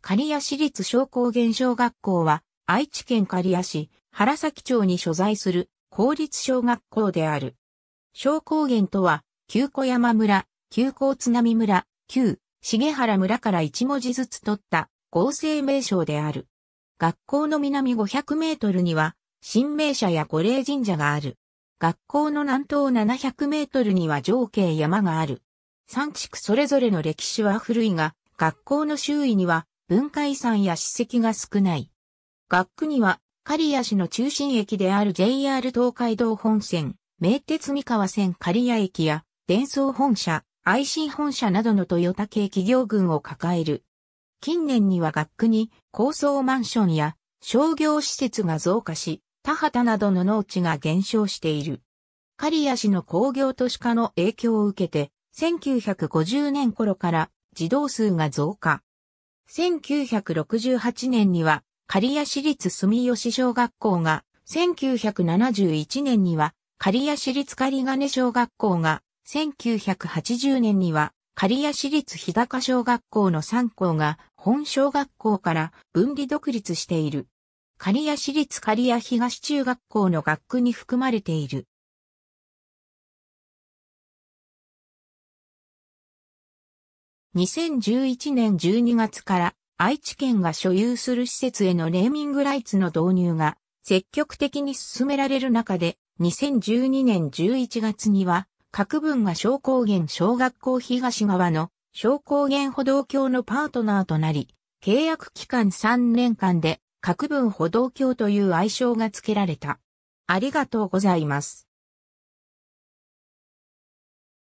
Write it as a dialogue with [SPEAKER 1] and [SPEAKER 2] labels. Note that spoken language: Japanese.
[SPEAKER 1] 刈谷市立商工現象学校は、愛知県刈谷市、原崎町に所在する公立小学校である。商工源とは、旧小山村、旧高津波村、旧重原村から一文字ずつ取った合成名称である。学校の南500メートルには、新名社や五霊神社がある。学校の南東700メートルには上慶山がある。三地区それぞれの歴史は古いが、学校の周囲には文化遺産や史跡が少ない。学区には、刈谷市の中心駅である JR 東海道本線、名鉄三河線刈谷駅や、伝送本社、愛心本社などのトヨタ系企業群を抱える。近年には学区に高層マンションや商業施設が増加し、田畑などの農地が減少している。刈谷市の工業都市化の影響を受けて、1950年頃から児童数が増加。1968年には、刈谷市立住吉小学校が、1971年には、刈谷市立刈金小学校が、1980年には、刈谷市立日高小学校の3校が、本小学校から分離独立している。刈谷市立刈谷東中学校の学区に含まれている。
[SPEAKER 2] 2011年
[SPEAKER 1] 12月から愛知県が所有する施設へのネーミングライツの導入が積極的に進められる中で2012年11月には各分が小高原小学校東側の小高原歩道橋のパートナーとなり契約期間3年間で各分歩道橋という愛称が付けられた。ありがとうございます。